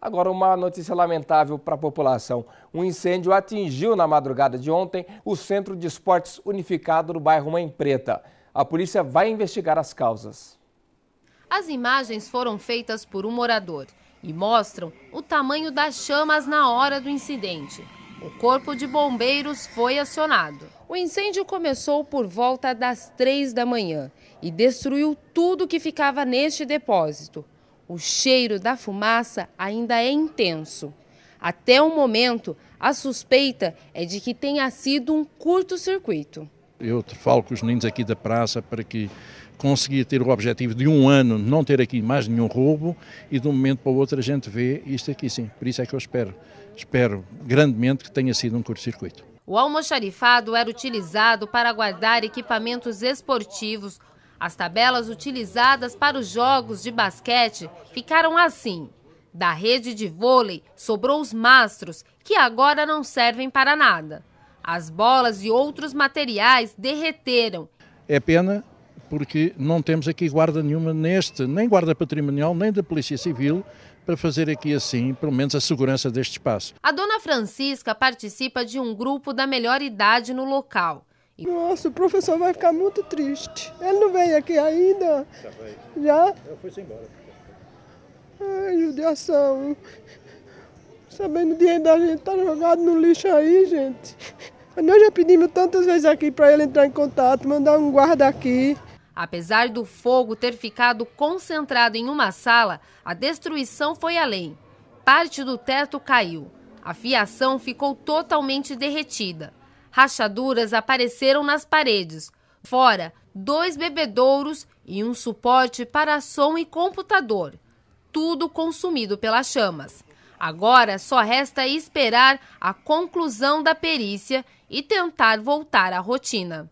Agora, uma notícia lamentável para a população. Um incêndio atingiu na madrugada de ontem o Centro de Esportes Unificado do bairro Mãe Preta. A polícia vai investigar as causas. As imagens foram feitas por um morador e mostram o tamanho das chamas na hora do incidente. O corpo de bombeiros foi acionado. O incêndio começou por volta das três da manhã e destruiu tudo que ficava neste depósito. O cheiro da fumaça ainda é intenso. Até o momento, a suspeita é de que tenha sido um curto-circuito. Eu falo com os meninos aqui da praça para que conseguia ter o objetivo de um ano não ter aqui mais nenhum roubo e de um momento para o outro a gente vê isto aqui sim. Por isso é que eu espero, espero grandemente que tenha sido um curto-circuito. O almoxarifado era utilizado para guardar equipamentos esportivos, as tabelas utilizadas para os jogos de basquete ficaram assim. Da rede de vôlei sobrou os mastros, que agora não servem para nada. As bolas e outros materiais derreteram. É pena porque não temos aqui guarda nenhuma neste, nem guarda patrimonial, nem da Polícia Civil, para fazer aqui assim, pelo menos, a segurança deste espaço. A dona Francisca participa de um grupo da melhor idade no local. Nossa, o professor vai ficar muito triste. Ele não veio aqui ainda? Já foi Já? Eu fui embora. Ai, judiação. Sabendo o dinheiro da gente tá jogado no lixo aí, gente. Nós já pedimos tantas vezes aqui para ele entrar em contato, mandar um guarda aqui. Apesar do fogo ter ficado concentrado em uma sala, a destruição foi além. Parte do teto caiu. A fiação ficou totalmente derretida rachaduras apareceram nas paredes. Fora, dois bebedouros e um suporte para som e computador. Tudo consumido pelas chamas. Agora só resta esperar a conclusão da perícia e tentar voltar à rotina.